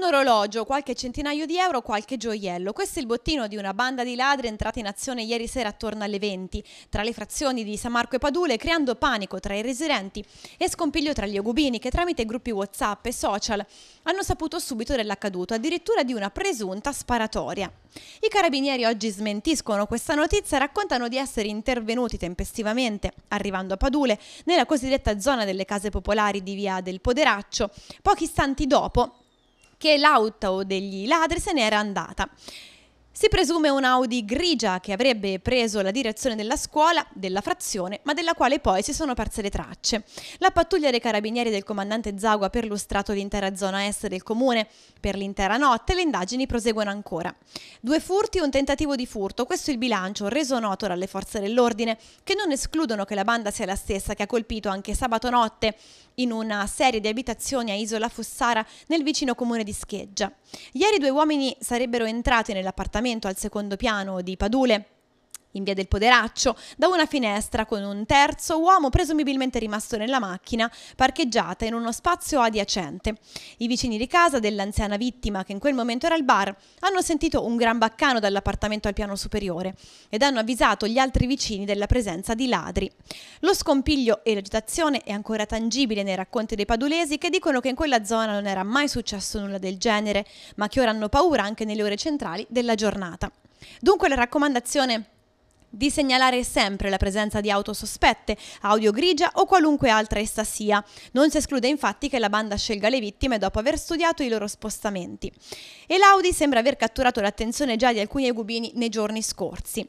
un orologio, qualche centinaio di euro, qualche gioiello. Questo è il bottino di una banda di ladri entrata in azione ieri sera attorno alle 20 tra le frazioni di San Marco e Padule, creando panico tra i residenti e scompiglio tra gli ogubini che tramite gruppi WhatsApp e social hanno saputo subito dell'accaduto, addirittura di una presunta sparatoria. I carabinieri oggi smentiscono questa notizia e raccontano di essere intervenuti tempestivamente, arrivando a Padule, nella cosiddetta zona delle case popolari di via del Poderaccio, pochi istanti dopo che l'auto degli ladri se n'era andata. Si presume un'Audi grigia che avrebbe preso la direzione della scuola, della frazione, ma della quale poi si sono perse le tracce. La pattuglia dei carabinieri del comandante Zagua ha perlustrato l'intera zona est del comune. Per l'intera notte e le indagini proseguono ancora. Due furti e un tentativo di furto, questo è il bilancio reso noto dalle forze dell'ordine, che non escludono che la banda sia la stessa che ha colpito anche sabato notte in una serie di abitazioni a Isola Fossara nel vicino comune di Scheggia. Ieri due uomini sarebbero entrati nell'appartamento al secondo piano di Padule in via del Poderaccio, da una finestra con un terzo uomo presumibilmente rimasto nella macchina parcheggiata in uno spazio adiacente. I vicini di casa dell'anziana vittima, che in quel momento era al bar, hanno sentito un gran baccano dall'appartamento al piano superiore ed hanno avvisato gli altri vicini della presenza di ladri. Lo scompiglio e l'agitazione è ancora tangibile nei racconti dei padulesi che dicono che in quella zona non era mai successo nulla del genere, ma che ora hanno paura anche nelle ore centrali della giornata. Dunque la raccomandazione di segnalare sempre la presenza di auto sospette, audio grigia o qualunque altra essa sia. Non si esclude infatti che la banda scelga le vittime dopo aver studiato i loro spostamenti. E l'Audi sembra aver catturato l'attenzione già di alcuni egubini nei giorni scorsi.